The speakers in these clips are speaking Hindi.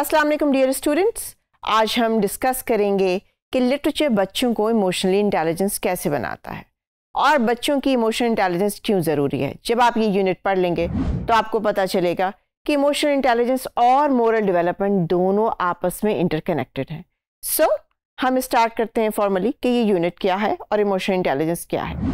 अस्सलाम वालेकुम डियर स्टूडेंट्स आज हम डिस्कस करेंगे कि लिटरेचर बच्चों को इमोशनली इंटेलिजेंस कैसे बनाता है और बच्चों की इमोशनल इंटेलिजेंस क्यों ज़रूरी है जब आप ये यूनिट पढ़ लेंगे तो आपको पता चलेगा कि इमोशनल इंटेलिजेंस और मोरल डेवलपमेंट दोनों आपस में इंटरकनेक्टेड हैं सो so, हम स्टार्ट करते हैं फॉर्मली कि ये यूनिट क्या है और इमोशनल इंटेलिजेंस क्या है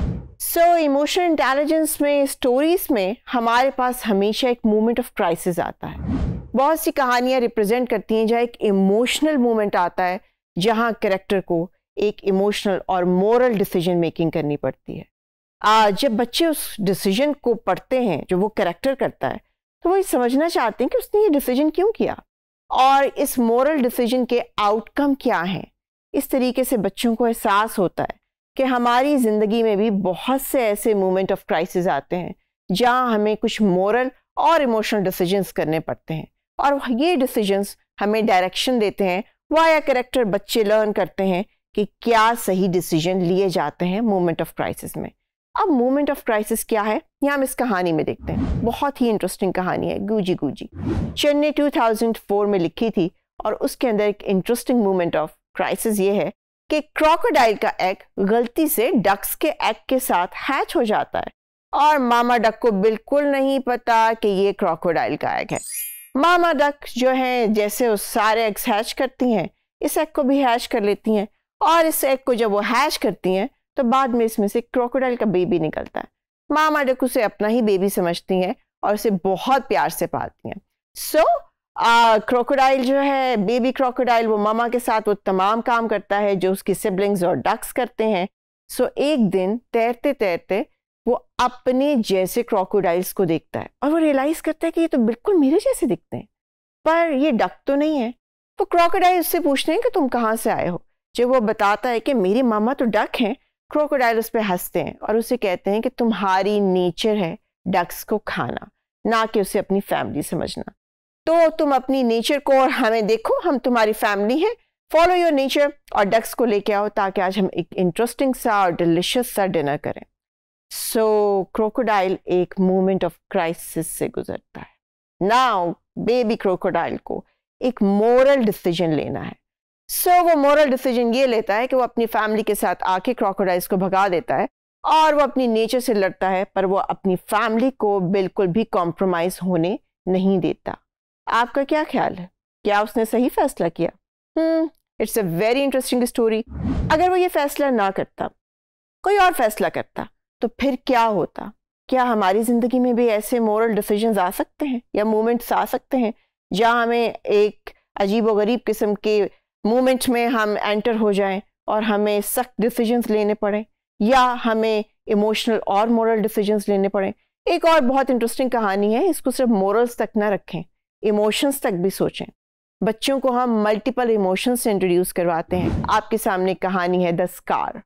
सो इमोशनल इंटेलिजेंस में स्टोरीज में हमारे पास हमेशा एक मोमेंट ऑफ क्राइसिस आता है बहुत सी कहानियाँ रिप्रेजेंट करती हैं जहाँ एक इमोशनल मोमेंट आता है जहाँ करेक्टर को एक इमोशनल और मोरल डिसीजन मेकिंग करनी पड़ती है आ, जब बच्चे उस डिसीजन को पढ़ते हैं जो वो करेक्टर करता है तो वो ये समझना चाहते हैं कि उसने ये डिसीजन क्यों किया और इस मोरल डिसीजन के आउटकम क्या हैं इस तरीके से बच्चों को एहसास होता है कि हमारी ज़िंदगी में भी बहुत से ऐसे मोमेंट ऑफ क्राइसिस आते हैं जहाँ हमें कुछ मोरल और इमोशनल डिसीजंस करने पड़ते हैं और ये डिसीजंस हमें डायरेक्शन देते हैं वाया करेक्टर बच्चे लर्न करते हैं कि क्या सही डिसीजन लिए जाते हैं मोमेंट ऑफ क्राइसिस में अब मोमेंट ऑफ क्राइसिस क्या है यह हम इस कहानी में देखते हैं बहुत ही इंटरेस्टिंग कहानी है गूजी गूजी चेन्नई ने 2004 में लिखी थी और उसके अंदर एक इंटरेस्टिंग मोमेंट ऑफ क्राइसिस ये है कि क्रोकोडाइल का एग गलती से डक्स के एग के साथ हैच हो जाता है और मामा डक को बिल्कुल नहीं पता कि ये क्रोकोडाइल का एग है मामा डक जो हैं जैसे उस सारे एग्स हैच करती हैं इस एग को भी हैच कर लेती हैं और इस एग को जब वो हैच करती हैं तो बाद में इसमें से क्रोकोडाइल का बेबी निकलता है मामा डक उसे अपना ही बेबी समझती हैं और उसे बहुत प्यार से पालती हैं सो so, क्रोकोडाइल जो है बेबी क्रोकोडाइल वो मामा के साथ वो तमाम काम करता है जो उसकी सिबलिंग्स और डक्स करते हैं सो so, एक दिन तैरते तैरते वो अपने जैसे क्रोकोडाइल्स को देखता है और वो रियलाइज़ करता है कि ये तो बिल्कुल मेरे जैसे दिखते हैं पर ये डक तो नहीं है तो क्रोकोडाइल उससे पूछते हैं कि तुम कहाँ से आए हो जब वो बताता है कि मेरी मामा तो डक हैं क्रोकोडाइल उस पर हंसते हैं और उसे कहते हैं कि तुम्हारी नेचर है डक्स को खाना ना कि उसे अपनी फैमिली समझना तो तुम अपनी नेचर को और हमें देखो हम तुम्हारी फैमिली हैं फॉलो योर नेचर और डक्स को लेके आओ ताकि आज हम एक इंटरेस्टिंग सा और डिलिशियस सा डिनर करें सो क्रोकोडाइल एक मोमेंट ऑफ क्राइसिस से गुजरता है नाउ बेबी क्रोकोडाइल को एक मोरल डिसीजन लेना है सो so, वो मोरल डिसीजन ये लेता है कि वो अपनी फैमिली के साथ आके क्रोकोडाइल्स को भगा देता है और वो अपनी नेचर से लड़ता है पर वो अपनी फैमिली को बिल्कुल भी कॉम्प्रोमाइज़ होने नहीं देता आपका क्या ख्याल है क्या उसने सही फैसला किया it's a very interesting story अगर वो ये फैसला ना करता कोई और फैसला करता तो फिर क्या होता क्या हमारी ज़िंदगी में भी ऐसे मॉरल डिसीजन आ सकते हैं या मोमेंट्स आ सकते हैं जहाँ हमें एक अजीब व गरीब किस्म के मोमेंट में हम एंटर हो जाएं और हमें सख्त डिसीजन लेने पड़ें या हमें इमोशनल और मॉरल डिसीजन लेने पड़े एक और बहुत इंटरेस्टिंग कहानी है इसको सिर्फ मोरल्स तक ना रखें इमोशंस तक भी सोचें बच्चों को हम मल्टीपल इमोशंस इंट्रोड्यूस करवाते हैं आपके सामने कहानी है द स्कार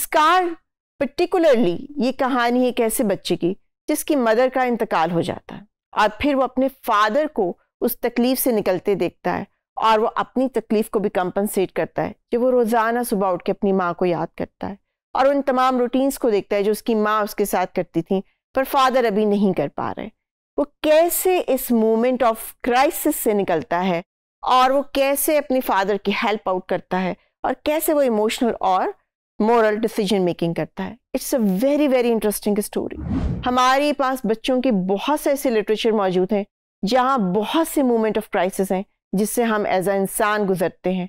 स्कार पर्टिकुलरली ये कहानी है ऐसे बच्चे की जिसकी मदर का इंतकाल हो जाता है और फिर वो अपने फादर को उस तकलीफ से निकलते देखता है और वो अपनी तकलीफ को भी कंपनसेट करता है जब वो रोज़ाना सुबह उठ के अपनी माँ को याद करता है और उन तमाम रूटीन्स को देखता है जो उसकी माँ उसके साथ करती थी पर फादर अभी नहीं कर पा रहे वो कैसे इस मोमेंट ऑफ क्राइसिस से निकलता है और वो कैसे अपने फादर की हेल्प आउट करता है और कैसे वो इमोशनल और मॉरल डिसीजन मेकिंग करता है it's a very very interesting story हमारे पास बच्चों के बहुत से ऐसे लिटरेचर मौजूद हैं जहाँ बहुत से मोमेंट ऑफ क्राइसिस हैं जिससे हम एज आ इंसान गुजरते हैं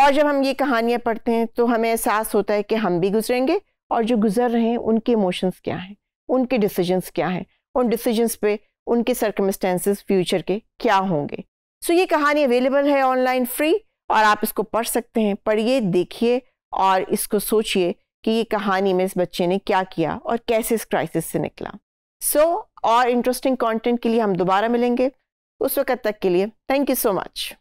और जब हम ये कहानियाँ पढ़ते हैं तो हमें एहसास होता है कि हम भी गुजरेंगे और जो गुजर रहे हैं उनके इमोशंस क्या हैं उनके डिसीजंस क्या हैं उन डिसीजंस पे उनके सर्कमस्टेंसेस फ्यूचर के क्या होंगे सो so, ये कहानी अवेलेबल है ऑनलाइन फ्री और आप इसको पढ़ सकते हैं पढ़िए देखिए और इसको सोचिए कि ये कहानी में इस बच्चे ने क्या किया और कैसे इस क्राइसिस से निकला सो so, और इंटरेस्टिंग कंटेंट के लिए हम दोबारा मिलेंगे उस वक्त तक के लिए थैंक यू सो मच